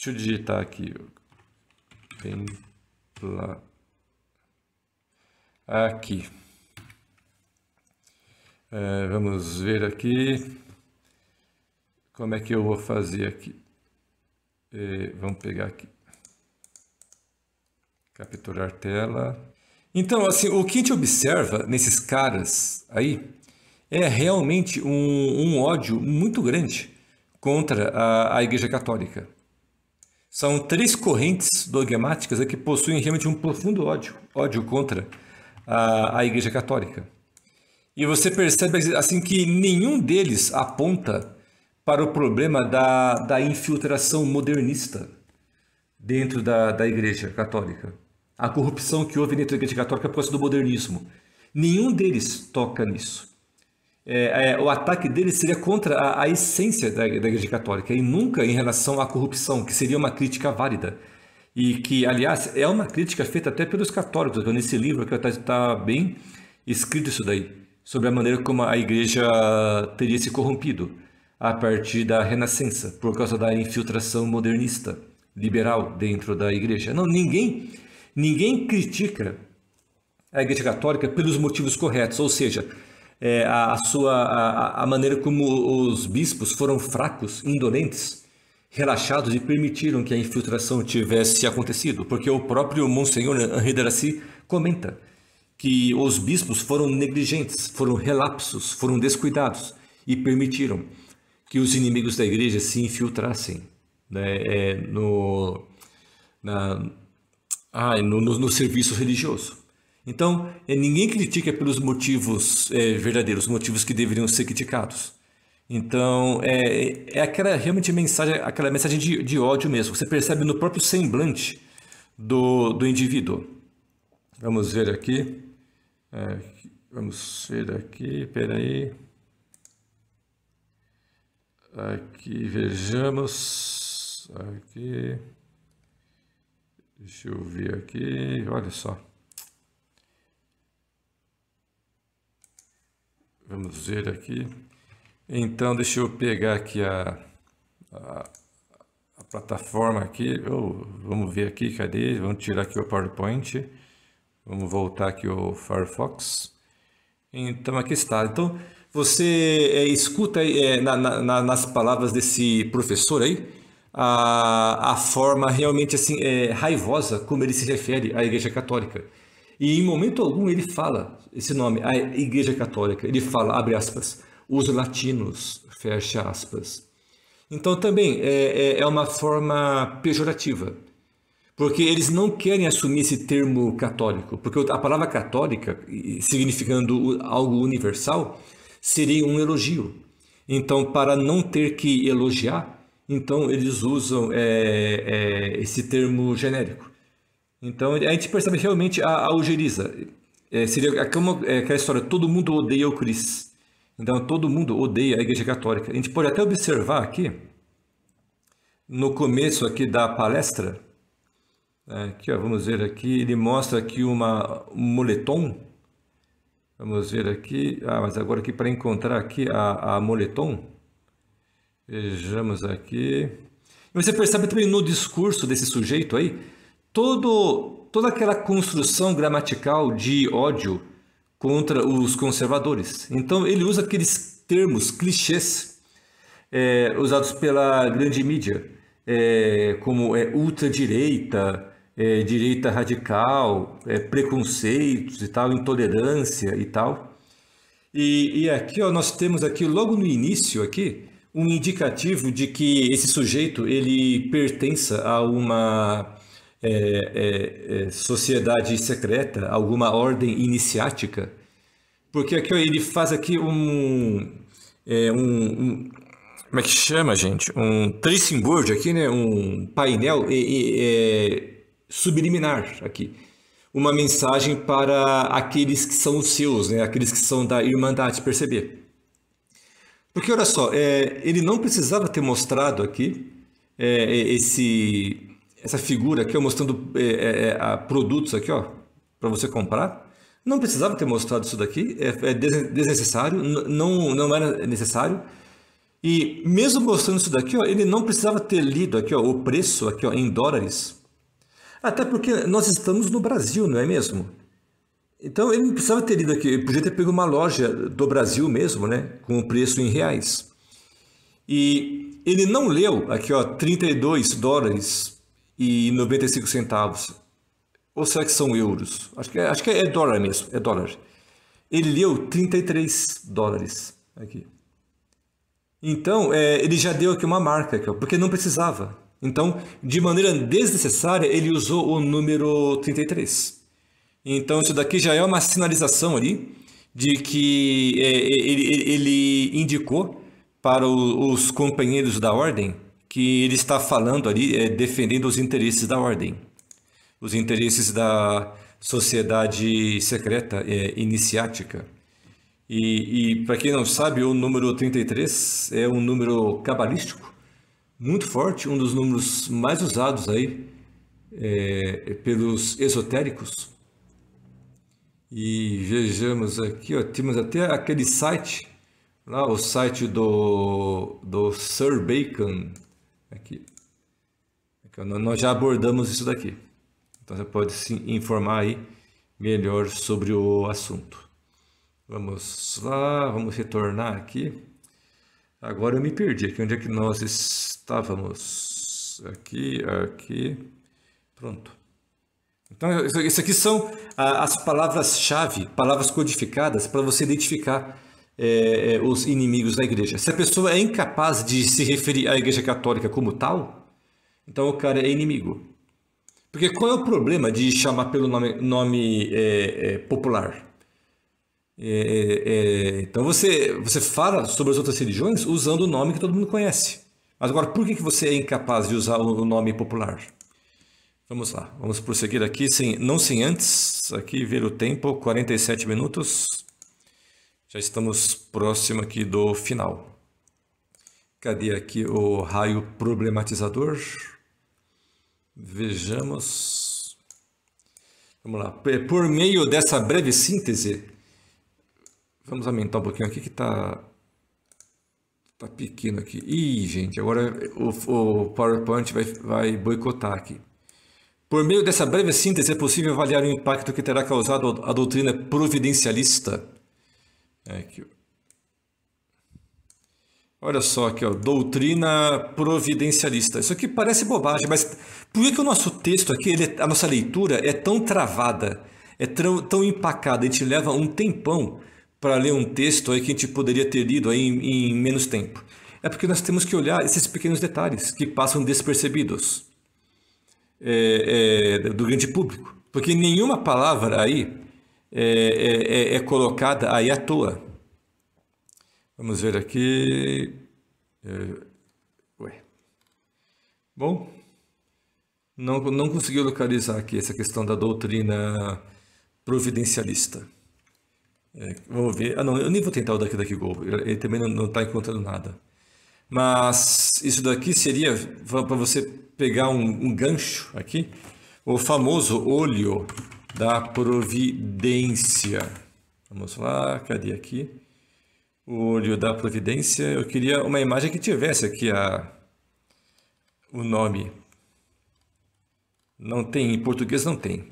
Deixa eu digitar aqui. Templa. Aqui. É, vamos ver aqui. Como é que eu vou fazer aqui? É, vamos pegar aqui. Capturar tela. Então, assim, o que a gente observa nesses caras aí é realmente um, um ódio muito grande contra a, a Igreja Católica. São três correntes dogmáticas que possuem realmente um profundo ódio, ódio contra a, a Igreja Católica. E você percebe assim que nenhum deles aponta para o problema da, da infiltração modernista dentro da, da Igreja Católica. A corrupção que houve dentro da Igreja Católica por causa do modernismo. Nenhum deles toca nisso é, é, o ataque dele seria contra a, a essência da, da, Igreja Católica e nunca em relação à corrupção, que seria uma crítica válida. E que, aliás, é uma crítica feita até pelos católicos. Então, nesse livro que está tá bem escrito isso daí, sobre a maneira como a Igreja teria se corrompido a partir da Renascença, por causa da infiltração modernista, liberal dentro da Igreja. Não, ninguém, ninguém critica a Igreja Católica pelos motivos corretos, ou seja, é, a, a, sua, a, a maneira como os bispos foram fracos, indolentes, relaxados e permitiram que a infiltração tivesse acontecido, porque o próprio Monsenhor Henri Darcy comenta que os bispos foram negligentes, foram relapsos, foram descuidados e permitiram que os inimigos da igreja se infiltrassem né, é, no, na, ah, no, no, no serviço religioso. Então, eh, ninguém critica pelos motivos é, verdadeiros, motivos que deveriam ser criticados. Então, é, é, é aquela realmente mensagem, aquela mensagem de, de ódio mesmo. Você percebe no próprio semblante do, do indivíduo. Vamos ver aqui. É, vamos ver aqui, peraí. Aqui, vejamos. Aqui. Deixa eu ver aqui, olha só. Vamos ver aqui. Então, deixa eu pegar aqui a, a, a plataforma aqui. Oh, vamos ver aqui, cadê? Vamos tirar aqui o PowerPoint. Vamos voltar aqui o Firefox. Então, aqui está. Então, você é, escuta é, na, na, nas palavras desse professor aí a, a forma realmente assim é, raivosa como ele se refere à Igreja Católica. E em momento algum ele fala esse nome, a Igreja Católica. Ele fala, abre aspas, os latinos, fecha aspas. Então também é, é, é uma forma pejorativa, porque eles não querem assumir esse termo católico, porque a palavra católica, significando algo universal, seria um elogio. Então, para não ter que elogiar, então eles usam é, é, esse termo genérico. Então a gente percebe realmente a, a algeriza. É, seria aquela, é, é, aquela história, todo mundo odeia o Cris. Então todo mundo odeia a Igreja Católica. A gente pode até observar aqui, no começo aqui da palestra, é, aqui ó, vamos ver aqui, ele mostra aqui uma, um moletom. Vamos ver aqui, ah, mas agora aqui para encontrar aqui a, a moletom, vejamos aqui. Você percebe também no discurso desse sujeito aí, todo, toda aquela construção gramatical de ódio contra os conservadores. Então ele usa aqueles termos clichês é, usados pela grande mídia, é, como é, ultradireita, é, direita radical, é, preconceitos e tal, intolerância e tal. E, e aqui ó, nós temos aqui logo no início aqui um indicativo de que esse sujeito ele pertença a uma é, é, é, sociedade secreta, alguma ordem iniciática, porque aqui ele faz aqui um, é, um, um, como é que chama, gente? Um tracing board aqui, né? Um painel é, subliminar aqui. Uma mensagem para aqueles que são os seus, né? Aqueles que são da Irmandade, perceber. Porque olha só, é, ele não precisava ter mostrado aqui esse essa figura aqui, eu mostrando é, é, é, a, produtos aqui, ó, para você comprar. Não precisava ter mostrado isso daqui, é, é desnecessário, não, não era necessário. E mesmo mostrando isso daqui, ó, ele não precisava ter lido aqui, ó, o preço aqui, ó, em dólares. Até porque nós estamos no Brasil, não é mesmo? Então ele não precisava ter lido aqui, ele podia ter pego uma loja do Brasil mesmo, né, com o preço em reais. E ele não leu aqui, ó, 32 dólares e 95 centavos. Ou será que são euros? Acho que é, acho que é dólar mesmo, é dólar. Ele deu 33 dólares aqui. Então, é, ele já deu aqui uma marca, aqui, ó, porque não precisava. Então, de maneira desnecessária, ele usou o número 33. Então, isso daqui já é uma sinalização ali de que é, é ele, ele indicou para os companheiros da ordem que ele está falando ali é defendendo os interesses da ordem, os interesses da sociedade secreta é, iniciática. E, e para quem não sabe, o número 33 é um número cabalístico muito forte, um dos números mais usados aí é, pelos esotéricos. E vejamos aqui, ó, temos até aquele site, lá o site do, do Sir Bacon, Aqui. aqui nós já abordamos isso daqui. Então você pode se informar aí melhor sobre o assunto. Vamos lá, vamos retornar aqui. Agora eu me perdi aqui. Onde é que nós estávamos? Aqui, aqui. Pronto. Então, isso aqui são as palavras-chave, palavras codificadas para você identificar é, é, os inimigos da igreja. Se a pessoa é incapaz de se referir à igreja católica como tal, então o cara é inimigo. Porque qual é o problema de chamar pelo nome, nome é, é, popular? É, é, é então você, você fala sobre as outras religiões usando o nome que todo mundo conhece. Mas agora, por que, que você é incapaz de usar o nome popular? Vamos lá, vamos prosseguir aqui, sem, não sem antes, aqui ver o tempo, 47 minutos. Já estamos próximo aqui do final. Cadê aqui o raio problematizador? Vejamos. Vamos lá. Por meio dessa breve síntese, vamos aumentar um pouquinho aqui que está tá pequeno aqui. Ih, gente, agora o, o PowerPoint vai, vai boicotar aqui. Por meio dessa breve síntese, é possível avaliar o impacto que terá causado a doutrina providencialista Aqui. É Olha só aqui, ó, doutrina providencialista. Isso aqui parece bobagem, mas por que, que o nosso texto aqui, ele, é, a nossa leitura é tão travada, é tão, tão empacada? A gente leva um tempão para ler um texto aí que a gente poderia ter lido aí em, em menos tempo. É porque nós temos que olhar esses pequenos detalhes que passam despercebidos é, é, do grande público. Porque nenhuma palavra aí é, é, é, é colocada aí à toa. Vamos ver aqui. É, ué. Bom, não, não conseguiu localizar aqui essa questão da doutrina providencialista. É, vamos ver. Ah, não, eu nem vou tentar o daqui daqui Gol. Ele também não está encontrando nada. Mas isso daqui seria para você pegar um, um gancho aqui, o famoso olho da providência. Vamos lá, cadê aqui? O olho da providência. Eu queria uma imagem que tivesse aqui a o nome. Não tem, em português não tem.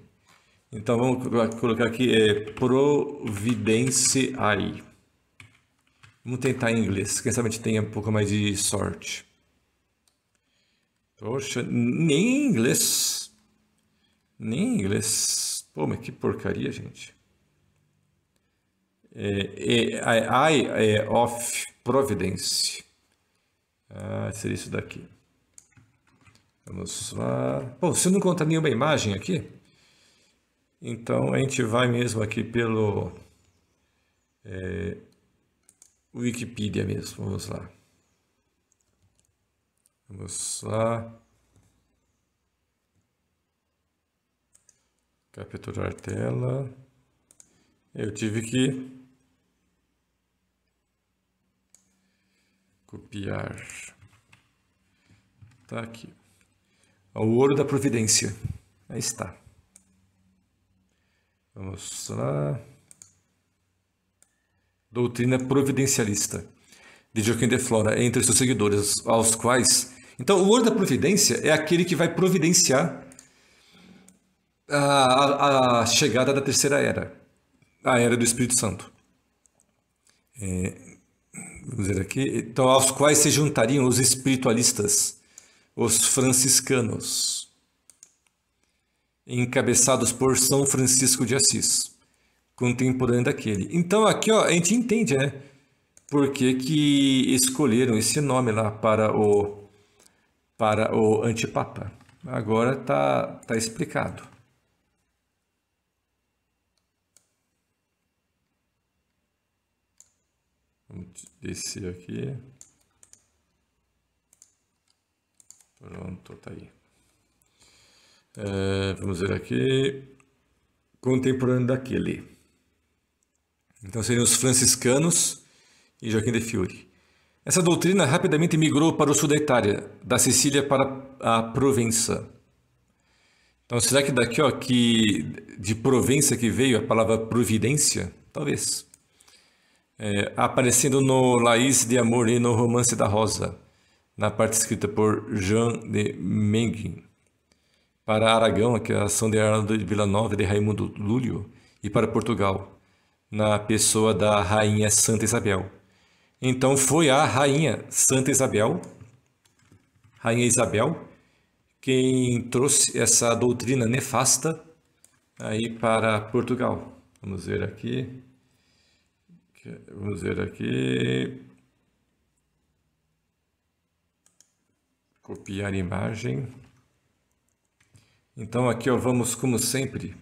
Então vamos colocar aqui é aí Vamos tentar em inglês, quem sabe a gente tenha um pouco mais de sorte. Poxa, nem em inglês. Nem em inglês. Pô, mas que porcaria, gente. É, é, I, é, of Providence. Ah, seria isso daqui. Vamos lá. Bom, se não conta nenhuma imagem aqui, então a gente vai mesmo aqui pelo é, Wikipedia mesmo. Vamos lá. Vamos lá. capturar tela. Eu tive que copiar. Tá aqui. O ouro da providência. Aí está. Vamos lá. Doutrina providencialista de Joaquim de Flora entre seus seguidores, aos quais. Então, o ouro da providência é aquele que vai providenciar a, a chegada da terceira era, a era do Espírito Santo. É, vamos ver aqui. Então, aos quais se juntariam os espiritualistas, os franciscanos, encabeçados por São Francisco de Assis, contemporâneo daquele. Então, aqui ó, a gente entende, né? Por que, que escolheram esse nome lá para o, para o antipapa. Agora está tá explicado. Vamos descer aqui. Pronto, tá aí. É, vamos ver aqui. Contemporâneo daquele. Então seriam os franciscanos e Joaquim de Fiore. Essa doutrina rapidamente migrou para o sul da Itália, da Sicília para a Provença. Então será que daqui, ó, que de Provença que veio a palavra providência? Talvez é, aparecendo no Laís de Amor e no Romance da Rosa, na parte escrita por Jean de Mengin. Para Aragão, é a ação de Arnaldo de Vila Nova de Raimundo Lúlio, e para Portugal, na pessoa da Rainha Santa Isabel. Então foi a Rainha Santa Isabel, Rainha Isabel, quem trouxe essa doutrina nefasta aí para Portugal. Vamos ver aqui. Vamos ver aqui. Copiar imagem. Então aqui ó, vamos como sempre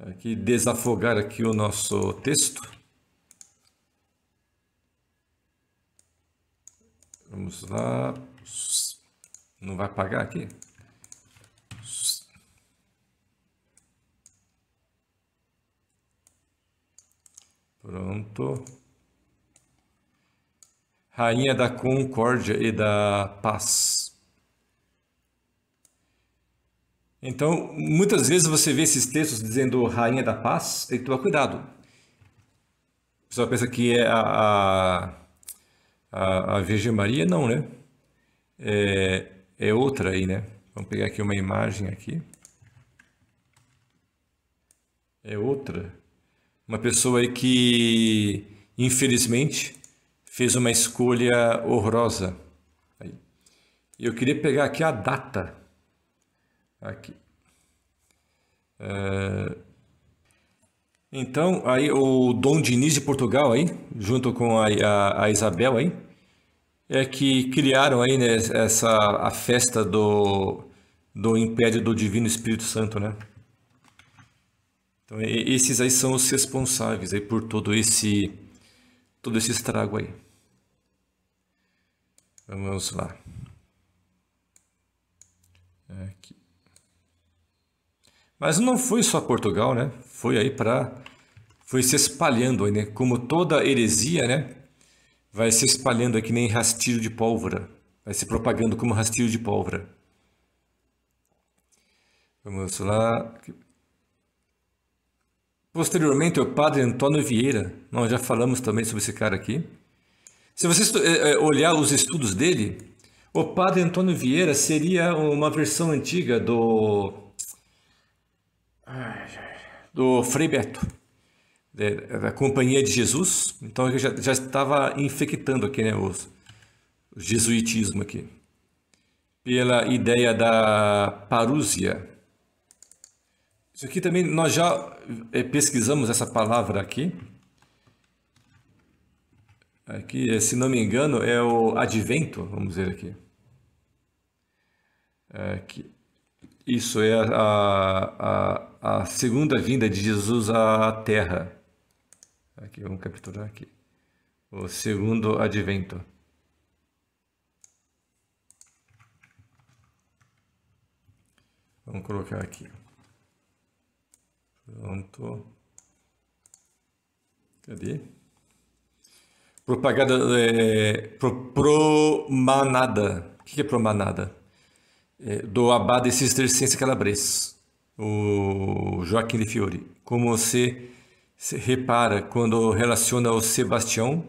aqui desafogar aqui o nosso texto. Vamos lá. Não vai pagar aqui? Pronto. Rainha da concórdia e da paz. Então, muitas vezes você vê esses textos dizendo Rainha da Paz, tem que tomar cuidado. O pessoal pensa que é a, a, a Virgem Maria, não, né? É, é outra aí, né? Vamos pegar aqui uma imagem aqui. É outra. Uma pessoa que, infelizmente, fez uma escolha horrorosa. eu queria pegar aqui a data. Aqui. É, então, aí o Dom Diniz de Portugal aí, junto com a, a, a, Isabel aí, é que criaram aí né, essa a festa do, do Império do Divino Espírito Santo, né? Então, esses aí são os responsáveis aí por todo esse todo esse estrago aí. Vamos lá. Aqui. Mas não foi só Portugal, né? Foi aí para foi se espalhando aí, né? Como toda heresia, né? Vai se espalhando aqui nem rastilho de pólvora. Vai se propagando como rastilho de pólvora. Vamos lá. Posteriormente, o padre Antônio Vieira, nós já falamos também sobre esse cara aqui. Se você eh, eh, olhar os estudos dele, o padre Antônio Vieira seria uma versão antiga do do Frei Beto, da Companhia de Jesus. Então já, já estava infectando aqui né, o jesuitismo aqui pela ideia da parúzia isso aqui também nós já eh, pesquisamos essa palavra aqui. Aqui, eh, se não me engano, é o advento, vamos ver aqui. É isso é a, a, a segunda vinda de Jesus à Terra. Aqui, vamos capturar aqui. O segundo advento. Vamos colocar aqui. Pronto. Cadê? Propagada. É, pro, promanada. O que é promanada? É, do Abade Cisterciense Calabres, o Joaquim de Fiore. Como você repara quando relaciona o Sebastião,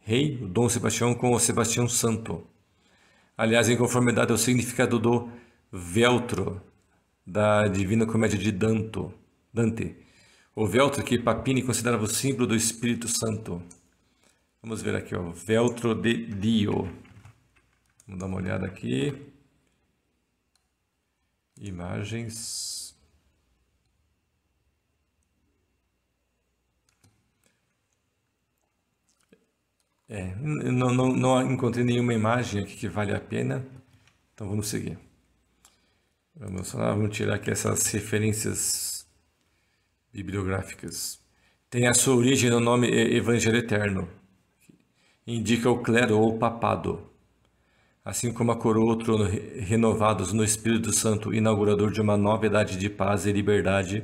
rei, o Dom Sebastião, com o Sebastião Santo. Aliás, em conformidade ao significado do veltro da Divina Comédia de Danto. Dante. O veltro que Papini considerava o símbolo do Espírito Santo. Vamos ver aqui, o Veltro de Dio. Vamos dar uma olhada aqui. Imagens. É, não, não, não encontrei nenhuma imagem aqui que vale a pena. Então vamos seguir. Vamos, lá, vamos tirar aqui essas referências bibliográficas. Tem a sua origem no nome Evangelho Eterno, indica o clero ou papado, assim como a coroa ou trono renovados no Espírito Santo, inaugurador de uma nova idade de paz e liberdade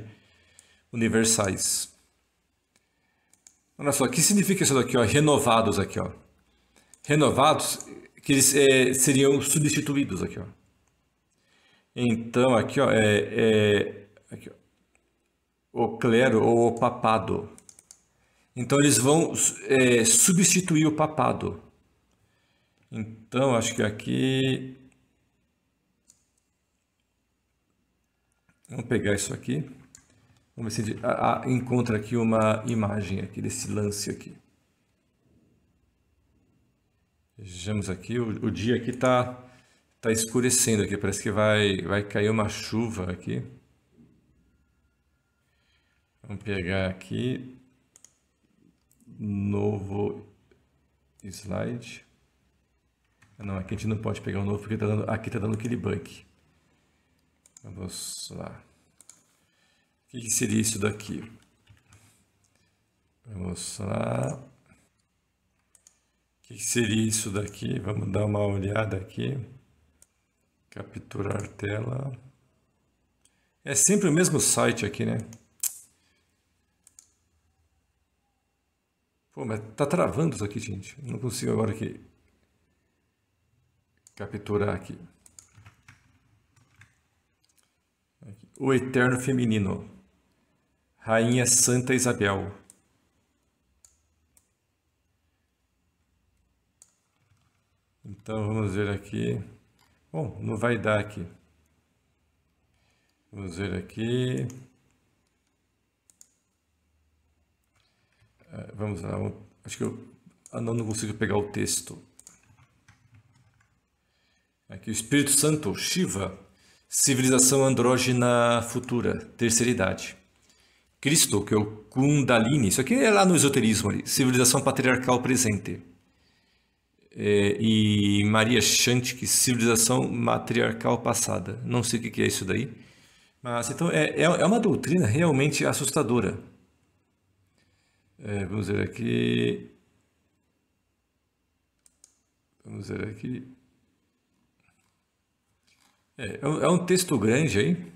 universais. Olha só, o que significa isso daqui, ó? Renovados aqui, ó. Renovados, que eles é, seriam substituídos aqui, ó. Então, aqui, ó, é, é aqui, ó o clero ou o papado. Então eles vão é, substituir o papado. Então acho que aqui. Vamos pegar isso aqui. Vamos ver se a, a, encontra aqui uma imagem aqui desse lance aqui. Vejamos aqui, o, o dia aqui está tá escurecendo aqui, parece que vai, vai cair uma chuva aqui. Vamos pegar aqui, novo slide. Ah, não, aqui a gente não pode pegar o novo porque tá dando, aqui está dando aquele bug. Vamos lá. O que, seria isso daqui? Vamos lá. O que seria isso daqui? Vamos dar uma olhada aqui. Capturar tela. É sempre o mesmo site aqui, né? Pô, mas tá travando isso aqui, gente. Não consigo agora aqui capturar aqui. aqui. O Eterno Feminino. Rainha Santa Isabel. Então vamos ver aqui. Bom, não vai dar aqui. Vamos ver aqui. É, vamos lá, acho que eu ah, não, não consigo pegar o texto. Aqui, o Espírito Santo, Shiva, civilização andrógena futura, terceira idade. Cristo, que é o Kundalini, isso aqui é lá no esoterismo, ali, civilização patriarcal presente. É, e Maria Shantik, civilização matriarcal passada. Não sei o que é isso daí. Mas então é, é, é uma doutrina realmente assustadora. É, vamos ver aqui. Vamos ver aqui. É, é um é texto grande aí.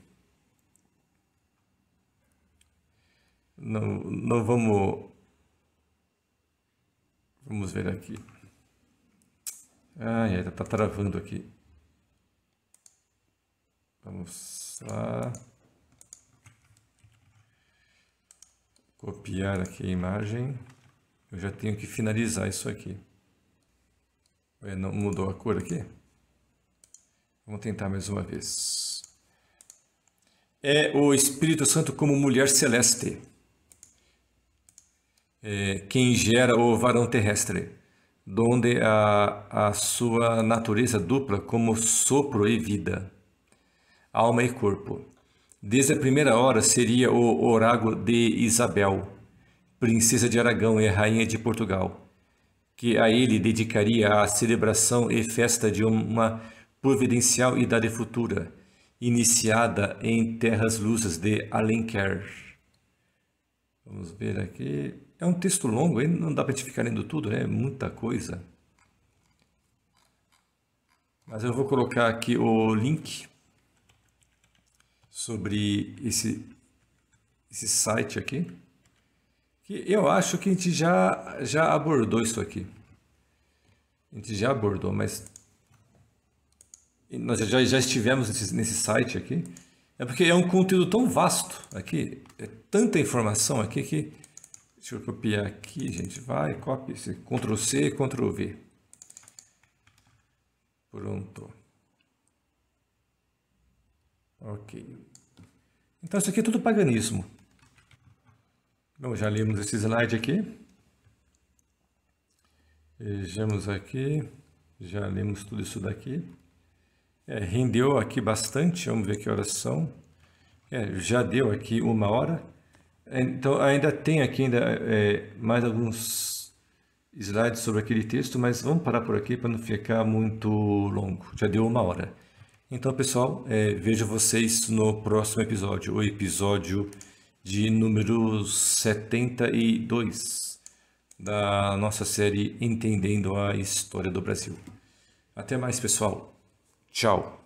Não, não vamos. Vamos ver aqui. Ai, ah, está tá travando aqui. Vamos lá. copiar aqui a imagem. Eu já tenho que finalizar isso aqui. não mudou a cor aqui? Vamos tentar mais uma vez. É o Espírito Santo como mulher celeste. É quem gera o varão terrestre, donde a, a sua natureza dupla como sopro e vida, alma e corpo Desde a primeira hora seria o oráculo de Isabel, princesa de Aragão e rainha de Portugal, que a ele dedicaria a celebração e festa de uma providencial idade futura, iniciada em terras lusas de Alenquer. Vamos ver aqui. É um texto longo, não dá para te ficar lendo tudo, né? É muita coisa. Mas eu vou colocar aqui o link sobre esse, esse site aqui, que eu acho que a gente já, já abordou isso aqui. A gente já abordou, mas nós já, já estivemos nesse, nesse site aqui. É porque é um conteúdo tão vasto aqui, é tanta informação aqui que. Deixa eu copiar aqui, gente. Vai, copy, Ctrl C, Ctrl V. Pronto. Ok. Então isso aqui é tudo paganismo. Bom, já lemos esse slide aqui. Vejamos aqui, já lemos tudo isso daqui. É, rendeu aqui bastante, vamos ver que horas são. É, já deu aqui uma hora. Então, ainda tem aqui ainda, é, mais alguns slides sobre aquele texto, mas vamos parar por aqui para não ficar muito longo. Já deu uma hora. Então, pessoal, é, vejo vocês no próximo episódio, o episódio de número 72 da nossa série Entendendo a História do Brasil. Até mais, pessoal. Tchau.